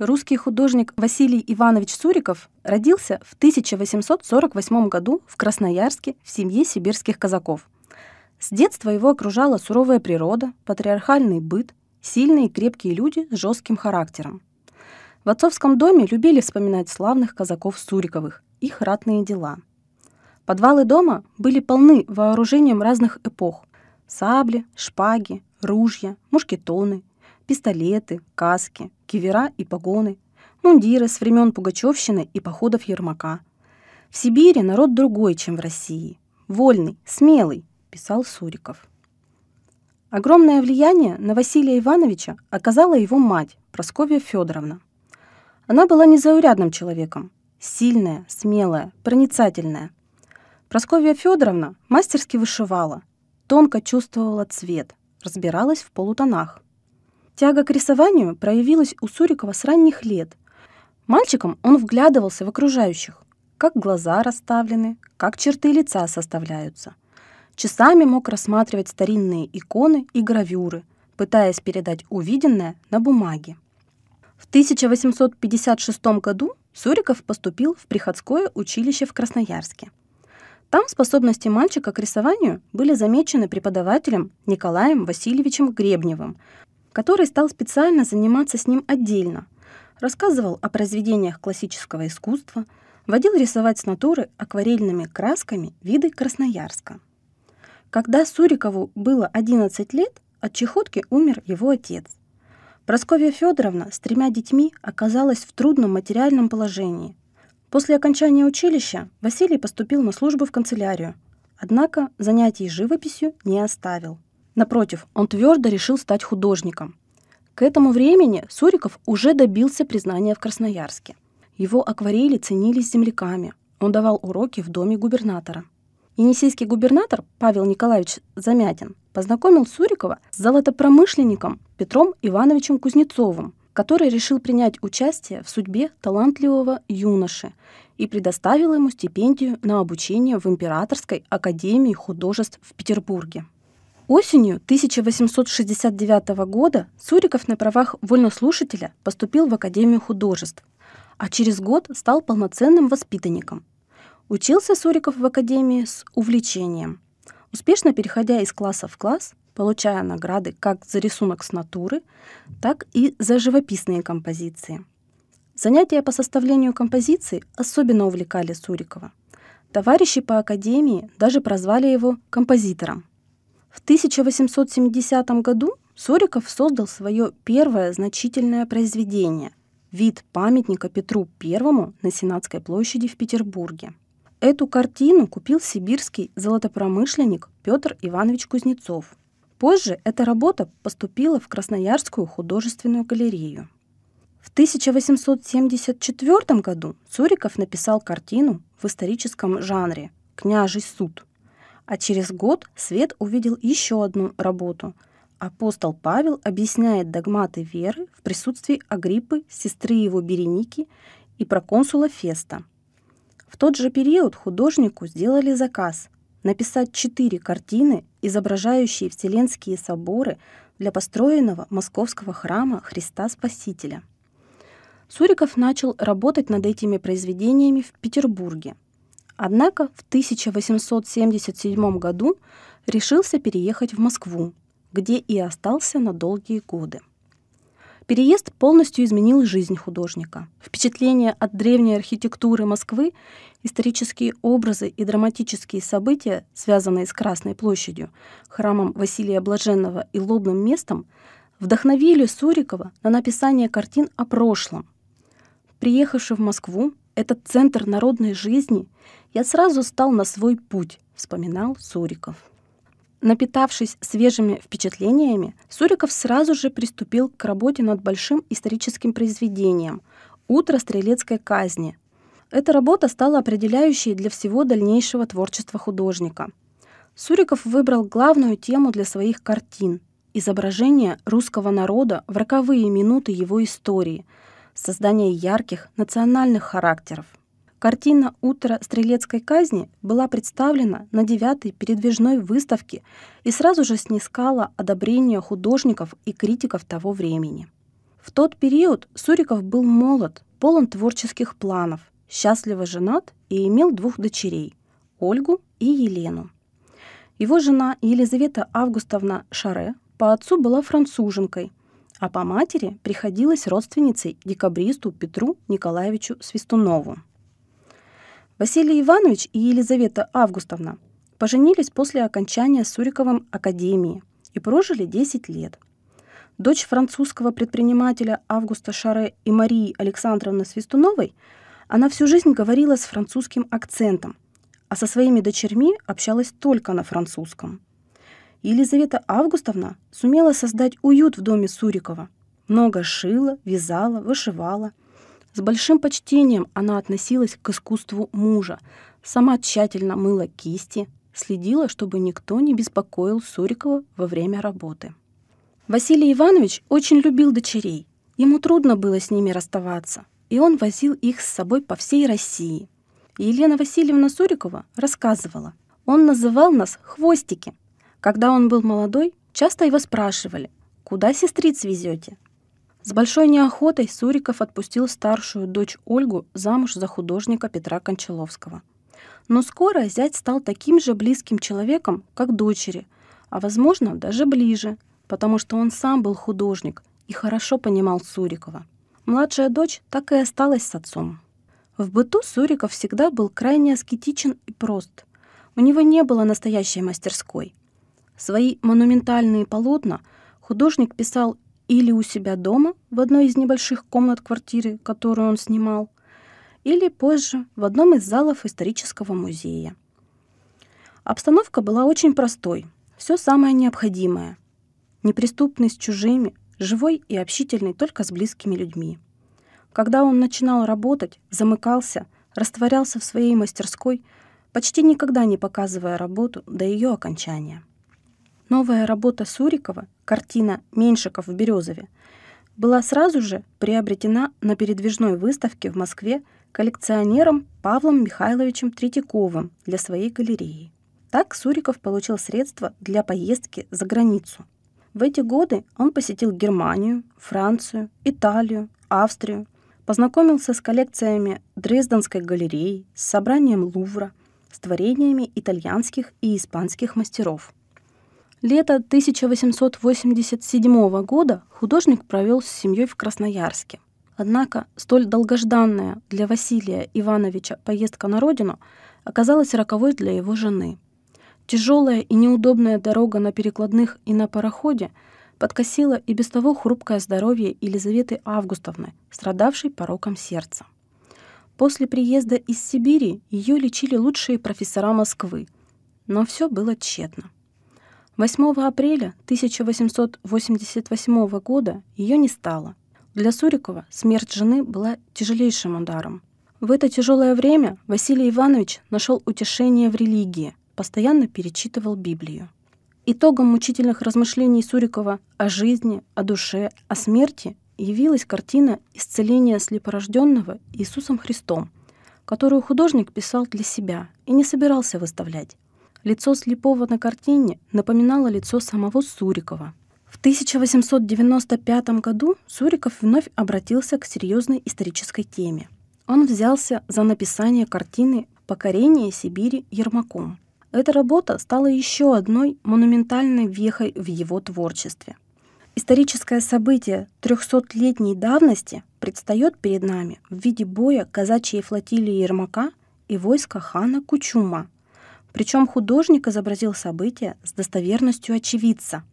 Русский художник Василий Иванович Суриков родился в 1848 году в Красноярске в семье сибирских казаков. С детства его окружала суровая природа, патриархальный быт, сильные и крепкие люди с жестким характером. В отцовском доме любили вспоминать славных казаков Суриковых, их ратные дела. Подвалы дома были полны вооружением разных эпох. Сабли, шпаги, ружья, мушкетоны, пистолеты, каски, кивера и погоны, мундиры с времен Пугачевщины и походов Ермака. «В Сибири народ другой, чем в России. Вольный, смелый», – писал Суриков. Огромное влияние на Василия Ивановича оказала его мать, Прасковья Федоровна. Она была незаурядным человеком, сильная, смелая, проницательная. Прасковья Федоровна мастерски вышивала, тонко чувствовала цвет, разбиралась в полутонах – Тяга к рисованию проявилась у Сурикова с ранних лет. Мальчиком он вглядывался в окружающих, как глаза расставлены, как черты лица составляются. Часами мог рассматривать старинные иконы и гравюры, пытаясь передать увиденное на бумаге. В 1856 году Суриков поступил в приходское училище в Красноярске. Там способности мальчика к рисованию были замечены преподавателем Николаем Васильевичем Гребневым, который стал специально заниматься с ним отдельно, рассказывал о произведениях классического искусства, водил рисовать с натуры акварельными красками виды Красноярска. Когда Сурикову было 11 лет, от чехотки умер его отец. Просковья Федоровна с тремя детьми оказалась в трудном материальном положении. После окончания училища Василий поступил на службу в канцелярию, однако занятий живописью не оставил – Напротив, он твердо решил стать художником. К этому времени Суриков уже добился признания в Красноярске. Его акварели ценились земляками. Он давал уроки в доме губернатора. Енисейский губернатор Павел Николаевич Замятин познакомил Сурикова с золотопромышленником Петром Ивановичем Кузнецовым, который решил принять участие в судьбе талантливого юноши и предоставил ему стипендию на обучение в Императорской академии художеств в Петербурге. Осенью 1869 года Суриков на правах вольнослушателя поступил в Академию художеств, а через год стал полноценным воспитанником. Учился Суриков в Академии с увлечением, успешно переходя из класса в класс, получая награды как за рисунок с натуры, так и за живописные композиции. Занятия по составлению композиций особенно увлекали Сурикова. Товарищи по академии даже прозвали его композитором. В 1870 году Суриков создал свое первое значительное произведение – вид памятника Петру I на Сенатской площади в Петербурге. Эту картину купил сибирский золотопромышленник Петр Иванович Кузнецов. Позже эта работа поступила в Красноярскую художественную галерею. В 1874 году Суриков написал картину в историческом жанре «Княжий суд», а через год Свет увидел еще одну работу. Апостол Павел объясняет догматы веры в присутствии Агриппы, сестры его Береники и проконсула Феста. В тот же период художнику сделали заказ написать четыре картины, изображающие вселенские соборы для построенного московского храма Христа Спасителя. Суриков начал работать над этими произведениями в Петербурге – Однако в 1877 году решился переехать в Москву, где и остался на долгие годы. Переезд полностью изменил жизнь художника. Впечатления от древней архитектуры Москвы, исторические образы и драматические события, связанные с Красной площадью, храмом Василия Блаженного и лобным местом, вдохновили Сурикова на написание картин о прошлом. Приехавший в Москву, этот центр народной жизни, я сразу стал на свой путь, вспоминал Суриков. Напитавшись свежими впечатлениями, Суриков сразу же приступил к работе над большим историческим произведением «Утро стрелецкой казни». Эта работа стала определяющей для всего дальнейшего творчества художника. Суриков выбрал главную тему для своих картин – изображение русского народа в роковые минуты его истории – создание ярких национальных характеров. Картина «Утро стрелецкой казни» была представлена на девятой передвижной выставке и сразу же снискала одобрение художников и критиков того времени. В тот период Суриков был молод, полон творческих планов, счастливо женат и имел двух дочерей – Ольгу и Елену. Его жена Елизавета Августовна Шаре по отцу была француженкой, а по матери приходилась родственницей декабристу Петру Николаевичу Свистунову. Василий Иванович и Елизавета Августовна поженились после окончания Суриковым академии и прожили 10 лет. Дочь французского предпринимателя Августа Шаре и Марии Александровны Свистуновой, она всю жизнь говорила с французским акцентом, а со своими дочерьми общалась только на французском – Елизавета Августовна сумела создать уют в доме Сурикова. Много шила, вязала, вышивала. С большим почтением она относилась к искусству мужа. Сама тщательно мыла кисти, следила, чтобы никто не беспокоил Сурикова во время работы. Василий Иванович очень любил дочерей. Ему трудно было с ними расставаться, и он возил их с собой по всей России. Елена Васильевна Сурикова рассказывала, он называл нас «хвостики», когда он был молодой, часто его спрашивали, «Куда сестриц везете?» С большой неохотой Суриков отпустил старшую дочь Ольгу замуж за художника Петра Кончаловского. Но скоро зять стал таким же близким человеком, как дочери, а, возможно, даже ближе, потому что он сам был художник и хорошо понимал Сурикова. Младшая дочь так и осталась с отцом. В быту Суриков всегда был крайне аскетичен и прост. У него не было настоящей мастерской – Свои монументальные полотна художник писал или у себя дома в одной из небольших комнат квартиры, которую он снимал, или позже в одном из залов исторического музея. Обстановка была очень простой, все самое необходимое. Неприступный с чужими, живой и общительный только с близкими людьми. Когда он начинал работать, замыкался, растворялся в своей мастерской, почти никогда не показывая работу до ее окончания. Новая работа Сурикова, картина «Меньшиков в Березове», была сразу же приобретена на передвижной выставке в Москве коллекционером Павлом Михайловичем Третьяковым для своей галереи. Так Суриков получил средства для поездки за границу. В эти годы он посетил Германию, Францию, Италию, Австрию, познакомился с коллекциями Дрезденской галереи, с собранием Лувра, с творениями итальянских и испанских мастеров – Лето 1887 года художник провел с семьей в Красноярске. Однако столь долгожданная для Василия Ивановича поездка на родину оказалась роковой для его жены. Тяжелая и неудобная дорога на перекладных и на пароходе подкосила и без того хрупкое здоровье Елизаветы Августовны, страдавшей пороком сердца. После приезда из Сибири ее лечили лучшие профессора Москвы, но все было тщетно. 8 апреля 1888 года ее не стало. Для Сурикова смерть жены была тяжелейшим ударом. В это тяжелое время Василий Иванович нашел утешение в религии, постоянно перечитывал Библию. Итогом мучительных размышлений Сурикова о жизни, о душе, о смерти явилась картина исцеления слепорожденного Иисусом Христом», которую художник писал для себя и не собирался выставлять. Лицо слепого на картине напоминало лицо самого Сурикова. В 1895 году Суриков вновь обратился к серьезной исторической теме. Он взялся за написание картины «Покорение Сибири Ермаком». Эта работа стала еще одной монументальной вехой в его творчестве. Историческое событие 300-летней давности предстает перед нами в виде боя казачьей флотилии Ермака и войска хана Кучума причем художник изобразил события с достоверностью очевидца.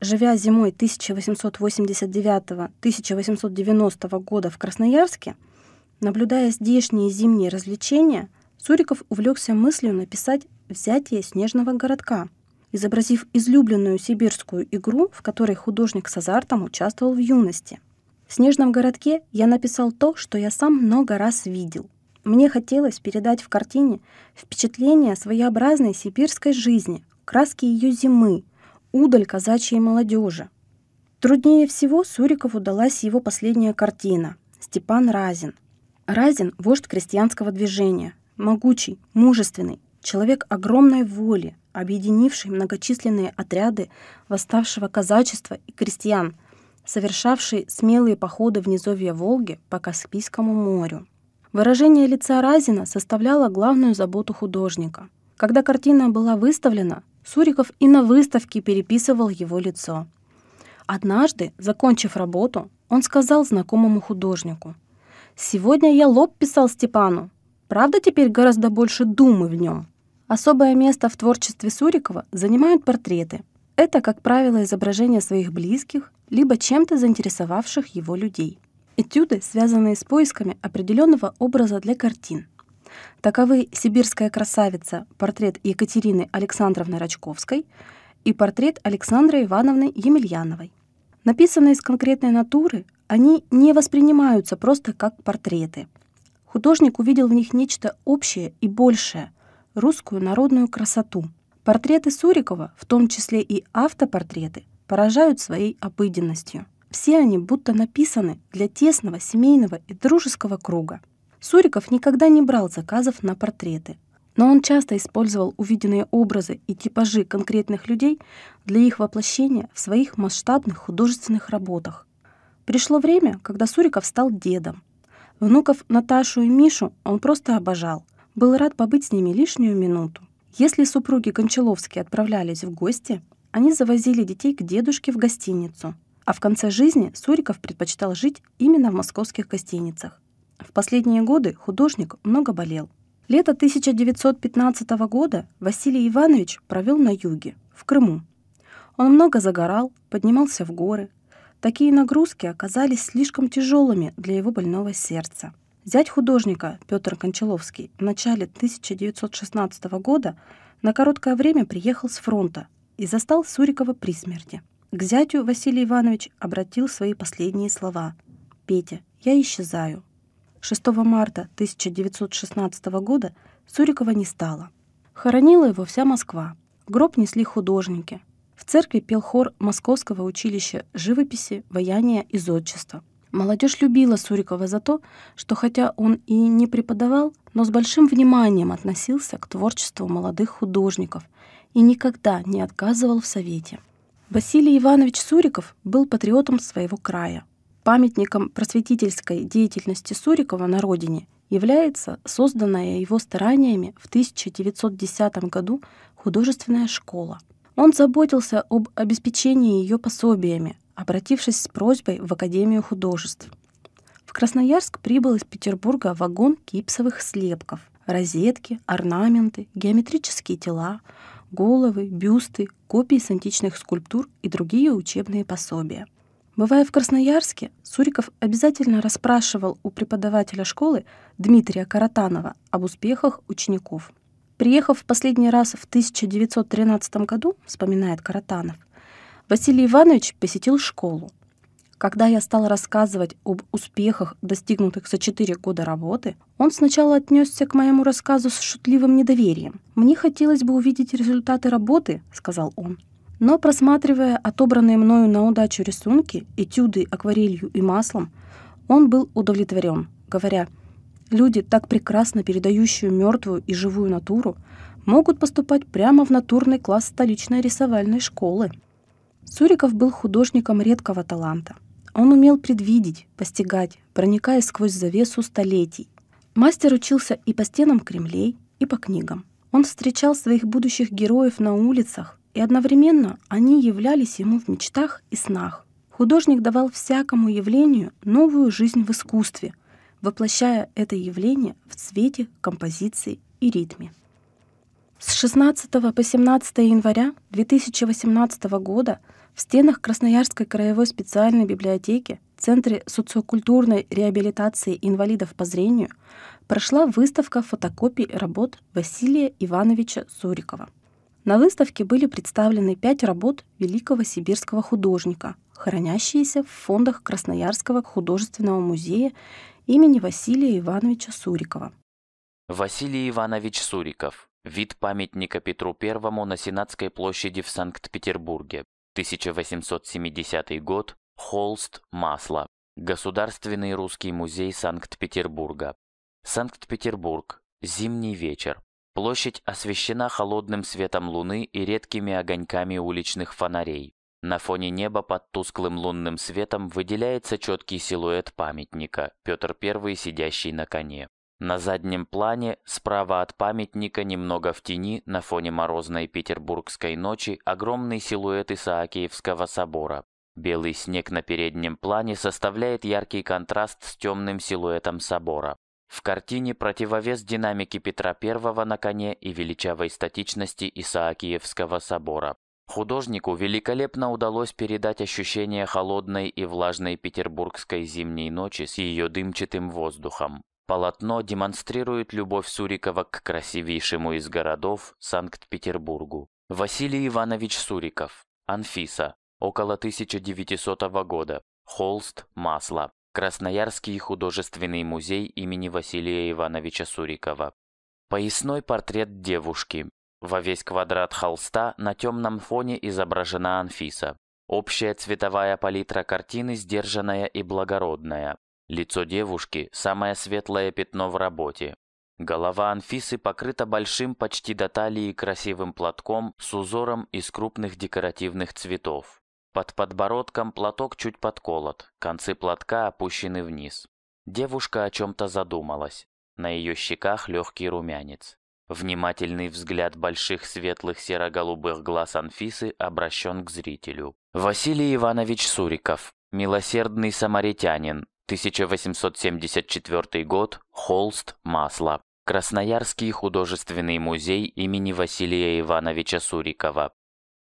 Живя зимой 1889-1890 года в Красноярске, наблюдая здешние зимние развлечения, Суриков увлекся мыслью написать «Взятие снежного городка», изобразив излюбленную сибирскую игру, в которой художник с азартом участвовал в юности. В «Снежном городке» я написал то, что я сам много раз видел – мне хотелось передать в картине впечатление своеобразной сибирской жизни, краски ее зимы, удаль казачьей молодежи. Труднее всего Сурикову далась его последняя картина «Степан Разин». Разин – вождь крестьянского движения, могучий, мужественный, человек огромной воли, объединивший многочисленные отряды восставшего казачества и крестьян, совершавший смелые походы в низовье Волги по Каспийскому морю. Выражение лица Разина составляло главную заботу художника. Когда картина была выставлена, Суриков и на выставке переписывал его лицо. Однажды, закончив работу, он сказал знакомому художнику, «Сегодня я лоб писал Степану. Правда, теперь гораздо больше думы в нем». Особое место в творчестве Сурикова занимают портреты. Это, как правило, изображение своих близких, либо чем-то заинтересовавших его людей. Этюды, связанные с поисками определенного образа для картин. Таковы «Сибирская красавица», портрет Екатерины Александровны Рачковской и портрет Александры Ивановны Емельяновой. Написанные с конкретной натуры, они не воспринимаются просто как портреты. Художник увидел в них нечто общее и большее — русскую народную красоту. Портреты Сурикова, в том числе и автопортреты, поражают своей обыденностью — все они будто написаны для тесного семейного и дружеского круга. Суриков никогда не брал заказов на портреты, но он часто использовал увиденные образы и типажи конкретных людей для их воплощения в своих масштабных художественных работах. Пришло время, когда Суриков стал дедом. Внуков Наташу и Мишу он просто обожал, был рад побыть с ними лишнюю минуту. Если супруги Гончаловские отправлялись в гости, они завозили детей к дедушке в гостиницу – а в конце жизни Суриков предпочитал жить именно в московских гостиницах. В последние годы художник много болел. Лето 1915 года Василий Иванович провел на юге, в Крыму. Он много загорал, поднимался в горы. Такие нагрузки оказались слишком тяжелыми для его больного сердца. Зять художника Петр Кончаловский в начале 1916 года на короткое время приехал с фронта и застал Сурикова при смерти. К зятю Василий Иванович обратил свои последние слова. «Петя, я исчезаю». 6 марта 1916 года Сурикова не стало. Хоронила его вся Москва. Гроб несли художники. В церкви пел хор Московского училища живописи, ваяния и зодчества. Молодежь любила Сурикова за то, что хотя он и не преподавал, но с большим вниманием относился к творчеству молодых художников и никогда не отказывал в совете. Василий Иванович Суриков был патриотом своего края. Памятником просветительской деятельности Сурикова на родине является созданная его стараниями в 1910 году художественная школа. Он заботился об обеспечении ее пособиями, обратившись с просьбой в Академию художеств. В Красноярск прибыл из Петербурга вагон гипсовых слепков, розетки, орнаменты, геометрические тела, головы, бюсты, копии с античных скульптур и другие учебные пособия. Бывая в Красноярске, Суриков обязательно расспрашивал у преподавателя школы Дмитрия Каратанова об успехах учеников. Приехав в последний раз в 1913 году, вспоминает Каратанов, Василий Иванович посетил школу, когда я стал рассказывать об успехах, достигнутых за 4 года работы, он сначала отнесся к моему рассказу с шутливым недоверием. «Мне хотелось бы увидеть результаты работы», — сказал он. Но просматривая отобранные мною на удачу рисунки, этюды акварелью и маслом, он был удовлетворен, говоря, «Люди, так прекрасно передающие мертвую и живую натуру, могут поступать прямо в натурный класс столичной рисовальной школы». Суриков был художником редкого таланта — он умел предвидеть, постигать, проникая сквозь завесу столетий. Мастер учился и по стенам Кремлей, и по книгам. Он встречал своих будущих героев на улицах, и одновременно они являлись ему в мечтах и снах. Художник давал всякому явлению новую жизнь в искусстве, воплощая это явление в цвете, композиции и ритме. С 16 по 17 января 2018 года в стенах Красноярской краевой специальной библиотеки Центре социокультурной реабилитации инвалидов по зрению прошла выставка фотокопий работ Василия Ивановича Сурикова. На выставке были представлены пять работ великого сибирского художника, хранящиеся в фондах Красноярского художественного музея имени Василия Ивановича Сурикова. Василий Иванович Суриков – Вид памятника Петру I на Сенатской площади в Санкт-Петербурге. 1870 год. Холст. Масло. Государственный русский музей Санкт-Петербурга. Санкт-Петербург. Зимний вечер. Площадь освещена холодным светом луны и редкими огоньками уличных фонарей. На фоне неба под тусклым лунным светом выделяется четкий силуэт памятника, Петр I, сидящий на коне. На заднем плане, справа от памятника, немного в тени, на фоне морозной петербургской ночи, огромный силуэт Исаакиевского собора. Белый снег на переднем плане составляет яркий контраст с темным силуэтом собора. В картине противовес динамике Петра I на коне и величавой статичности Исаакиевского собора. Художнику великолепно удалось передать ощущение холодной и влажной петербургской зимней ночи с ее дымчатым воздухом. Полотно демонстрирует любовь Сурикова к красивейшему из городов Санкт-Петербургу. Василий Иванович Суриков. Анфиса. Около 1900 года. Холст, масло. Красноярский художественный музей имени Василия Ивановича Сурикова. Поясной портрет девушки. Во весь квадрат холста на темном фоне изображена Анфиса. Общая цветовая палитра картины сдержанная и благородная. Лицо девушки – самое светлое пятно в работе. Голова Анфисы покрыта большим почти до талии красивым платком с узором из крупных декоративных цветов. Под подбородком платок чуть подколот, концы платка опущены вниз. Девушка о чем-то задумалась. На ее щеках легкий румянец. Внимательный взгляд больших светлых серо-голубых глаз Анфисы обращен к зрителю. Василий Иванович Суриков, милосердный самаритянин, 1874 год. Холст. Масло. Красноярский художественный музей имени Василия Ивановича Сурикова.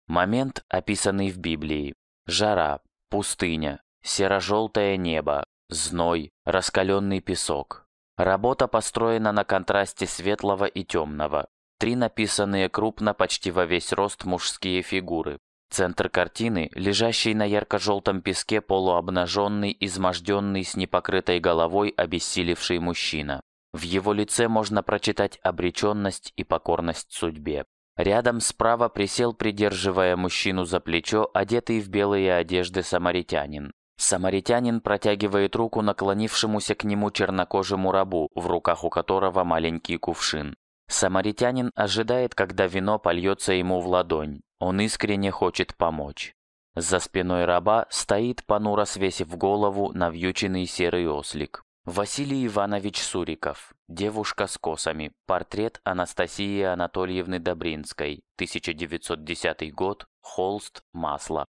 Момент, описанный в Библии. Жара, пустыня, серо-желтое небо, зной, раскаленный песок. Работа построена на контрасте светлого и темного. Три написанные крупно почти во весь рост мужские фигуры. Центр картины, лежащий на ярко-желтом песке полуобнаженный, изможденный, с непокрытой головой, обессилевший мужчина. В его лице можно прочитать обреченность и покорность судьбе. Рядом справа присел, придерживая мужчину за плечо, одетый в белые одежды самаритянин. Самаритянин протягивает руку наклонившемуся к нему чернокожему рабу, в руках у которого маленький кувшин. Самаритянин ожидает, когда вино польется ему в ладонь. Он искренне хочет помочь. За спиной раба стоит, понуро свесив голову, навьюченный серый ослик. Василий Иванович Суриков. Девушка с косами. Портрет Анастасии Анатольевны Добринской. 1910 год. Холст. Масло.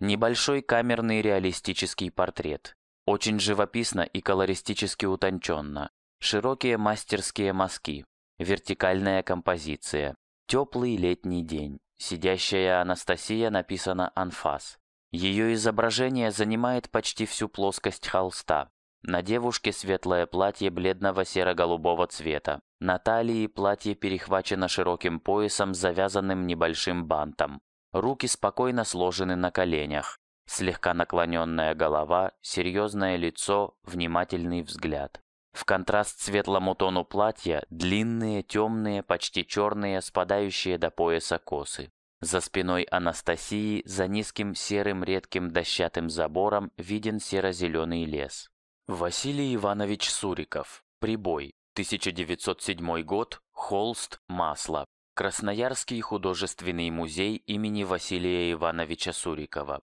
Небольшой камерный реалистический портрет. Очень живописно и колористически утонченно. Широкие мастерские мазки. Вертикальная композиция. Теплый летний день. Сидящая Анастасия написана анфас. Ее изображение занимает почти всю плоскость холста. На девушке светлое платье бледного серо-голубого цвета. На талии платье перехвачено широким поясом, завязанным небольшим бантом. Руки спокойно сложены на коленях. Слегка наклоненная голова, серьезное лицо, внимательный взгляд. В контраст светлому тону платья длинные, темные, почти черные, спадающие до пояса косы. За спиной Анастасии, за низким серым редким дощатым забором, виден серо-зеленый лес. Василий Иванович Суриков. Прибой. 1907 год. Холст. Масло. Красноярский художественный музей имени Василия Ивановича Сурикова.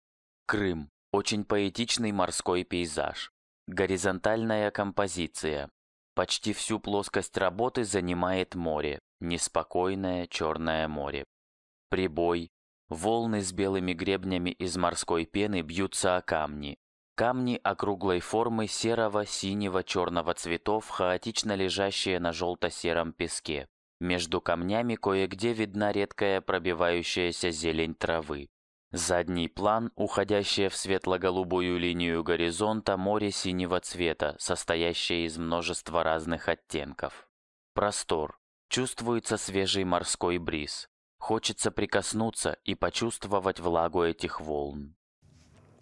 Крым. Очень поэтичный морской пейзаж. Горизонтальная композиция. Почти всю плоскость работы занимает море, неспокойное Черное море. Прибой. Волны с белыми гребнями из морской пены бьются о камни. Камни округлой формы серого, синего, черного цветов, хаотично лежащие на желто-сером песке. Между камнями кое-где видна редкая пробивающаяся зелень травы. Задний план, уходящее в светло-голубую линию горизонта море синего цвета, состоящее из множества разных оттенков. Простор. Чувствуется свежий морской бриз. Хочется прикоснуться и почувствовать влагу этих волн.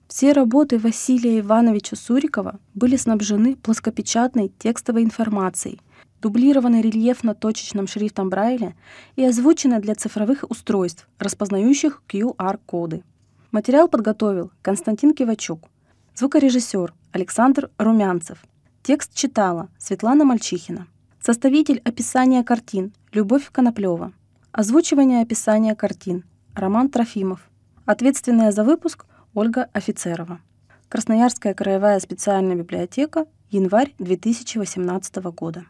Все работы Василия Ивановича Сурикова были снабжены плоскопечатной текстовой информацией – дублированы рельефно-точечным шрифтом Брайля и озвучены для цифровых устройств, распознающих QR-коды. Материал подготовил Константин Кивачук, звукорежиссер Александр Румянцев, текст читала Светлана Мальчихина, составитель описания картин Любовь Коноплева, озвучивание описания картин Роман Трофимов, ответственная за выпуск Ольга Офицерова. Красноярская краевая специальная библиотека, январь 2018 года.